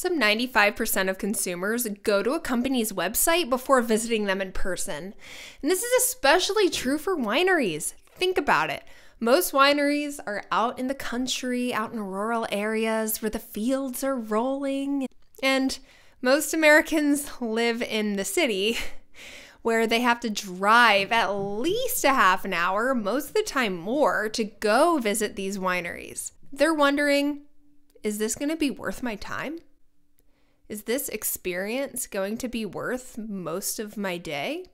Some 95% of consumers go to a company's website before visiting them in person. And this is especially true for wineries. Think about it. Most wineries are out in the country, out in rural areas where the fields are rolling. And most Americans live in the city where they have to drive at least a half an hour, most of the time more, to go visit these wineries. They're wondering is this going to be worth my time? Is this experience going to be worth most of my day?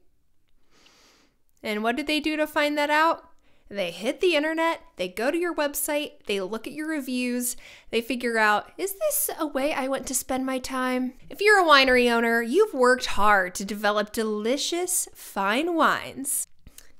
And what did they do to find that out? They hit the internet, they go to your website, they look at your reviews, they figure out, is this a way I want to spend my time? If you're a winery owner, you've worked hard to develop delicious, fine wines.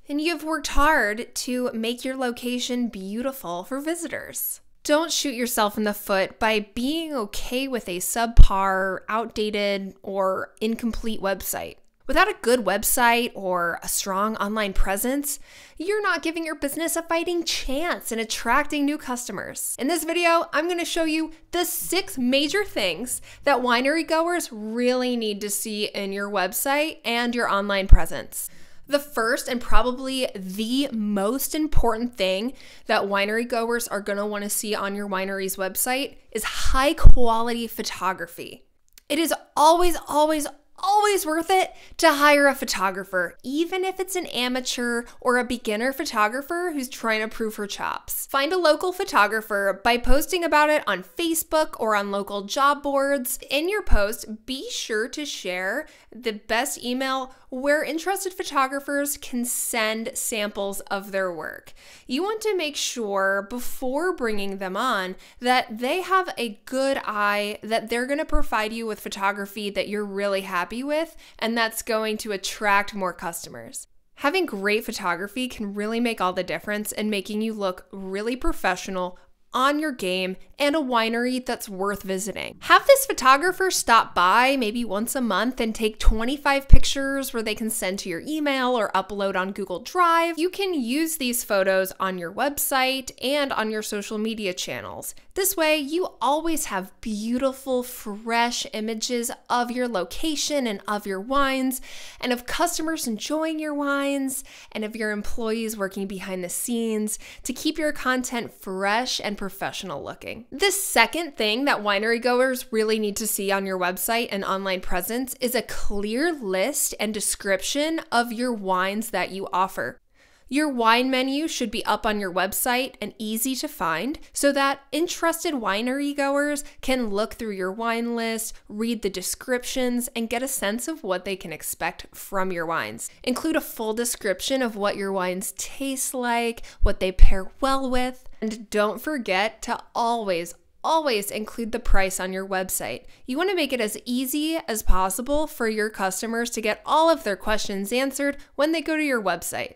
And you've worked hard to make your location beautiful for visitors. Don't shoot yourself in the foot by being okay with a subpar, outdated, or incomplete website. Without a good website or a strong online presence, you're not giving your business a fighting chance in attracting new customers. In this video, I'm gonna show you the six major things that winery goers really need to see in your website and your online presence. The first and probably the most important thing that winery goers are going to want to see on your winery's website is high quality photography. It is always, always, always worth it to hire a photographer, even if it's an amateur or a beginner photographer who's trying to prove her chops. Find a local photographer by posting about it on Facebook or on local job boards. In your post, be sure to share the best email where interested photographers can send samples of their work. You want to make sure before bringing them on that they have a good eye, that they're going to provide you with photography that you're really happy with, and that's going to attract more customers. Having great photography can really make all the difference in making you look really professional on your game and a winery that's worth visiting. Have this photographer stop by maybe once a month and take 25 pictures where they can send to your email or upload on Google Drive. You can use these photos on your website and on your social media channels. This way, you always have beautiful, fresh images of your location and of your wines, and of customers enjoying your wines, and of your employees working behind the scenes to keep your content fresh and professional looking. The second thing that winery goers really need to see on your website and online presence is a clear list and description of your wines that you offer. Your wine menu should be up on your website and easy to find so that interested winery goers can look through your wine list, read the descriptions, and get a sense of what they can expect from your wines. Include a full description of what your wines taste like, what they pair well with, and don't forget to always, always include the price on your website. You want to make it as easy as possible for your customers to get all of their questions answered when they go to your website.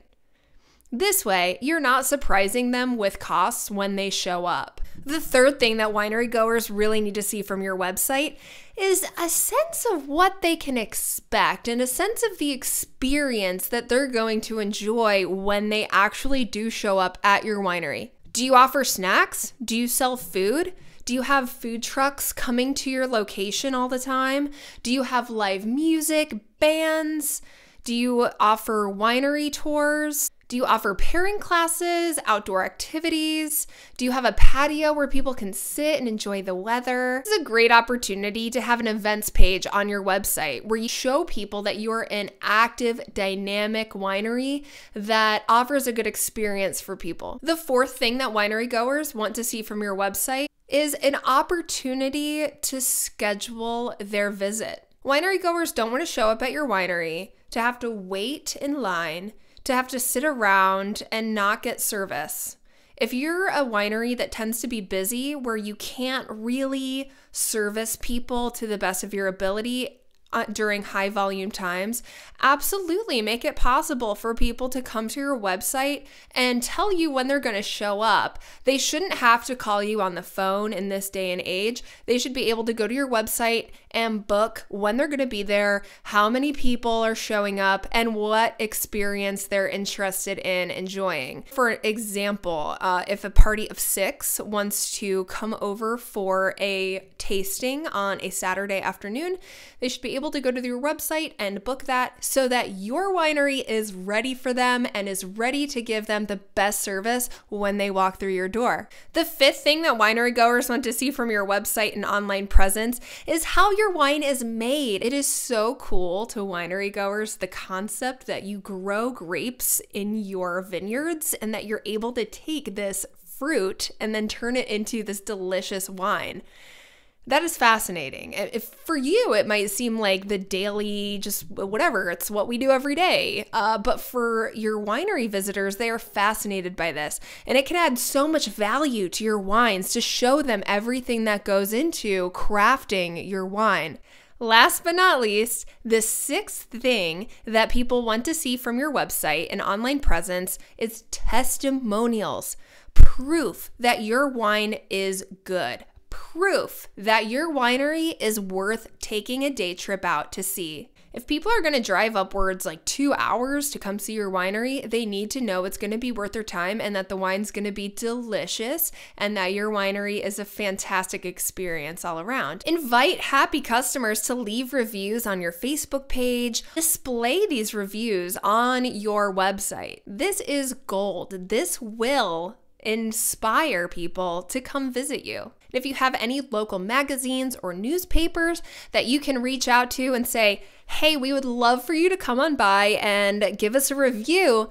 This way, you're not surprising them with costs when they show up. The third thing that winery goers really need to see from your website is a sense of what they can expect and a sense of the experience that they're going to enjoy when they actually do show up at your winery. Do you offer snacks? Do you sell food? Do you have food trucks coming to your location all the time? Do you have live music, bands? Do you offer winery tours? Do you offer pairing classes, outdoor activities? Do you have a patio where people can sit and enjoy the weather? This is a great opportunity to have an events page on your website where you show people that you are an active, dynamic winery that offers a good experience for people. The fourth thing that winery goers want to see from your website is an opportunity to schedule their visit. Winery goers don't want to show up at your winery to have to wait in line, to have to sit around and not get service. If you're a winery that tends to be busy where you can't really service people to the best of your ability, uh, during high volume times, absolutely make it possible for people to come to your website and tell you when they're going to show up. They shouldn't have to call you on the phone in this day and age. They should be able to go to your website and book when they're going to be there, how many people are showing up, and what experience they're interested in enjoying. For example, uh, if a party of six wants to come over for a tasting on a Saturday afternoon, they should be able able to go to your website and book that so that your winery is ready for them and is ready to give them the best service when they walk through your door. The fifth thing that winery goers want to see from your website and online presence is how your wine is made. It is so cool to winery goers the concept that you grow grapes in your vineyards and that you're able to take this fruit and then turn it into this delicious wine. That is fascinating. If for you, it might seem like the daily, just whatever, it's what we do every day. Uh, but for your winery visitors, they are fascinated by this. And it can add so much value to your wines to show them everything that goes into crafting your wine. Last but not least, the sixth thing that people want to see from your website and online presence is testimonials proof that your wine is good proof that your winery is worth taking a day trip out to see. If people are going to drive upwards like two hours to come see your winery, they need to know it's going to be worth their time and that the wine's going to be delicious and that your winery is a fantastic experience all around. Invite happy customers to leave reviews on your Facebook page, display these reviews on your website. This is gold. This will inspire people to come visit you. And if you have any local magazines or newspapers that you can reach out to and say, hey, we would love for you to come on by and give us a review,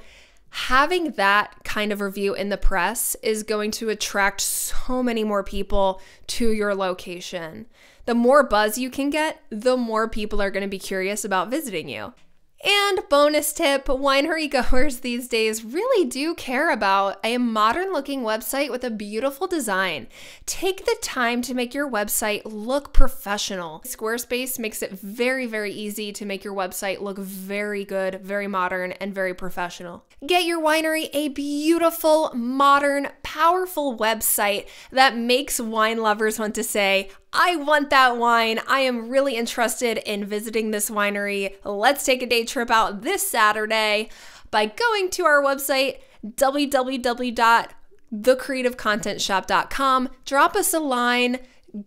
having that kind of review in the press is going to attract so many more people to your location. The more buzz you can get, the more people are going to be curious about visiting you. And bonus tip winery goers these days really do care about a modern looking website with a beautiful design. Take the time to make your website look professional. Squarespace makes it very, very easy to make your website look very good, very modern, and very professional. Get your winery a beautiful, modern, powerful website that makes wine lovers want to say, I want that wine. I am really interested in visiting this winery. Let's take a day trip out this Saturday by going to our website, www.thecreativecontentshop.com. Drop us a line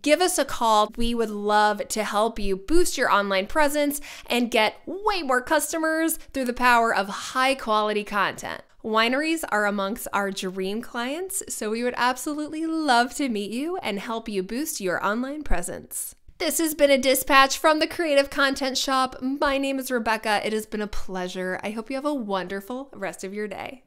give us a call. We would love to help you boost your online presence and get way more customers through the power of high quality content. Wineries are amongst our dream clients, so we would absolutely love to meet you and help you boost your online presence. This has been a dispatch from the Creative Content Shop. My name is Rebecca. It has been a pleasure. I hope you have a wonderful rest of your day.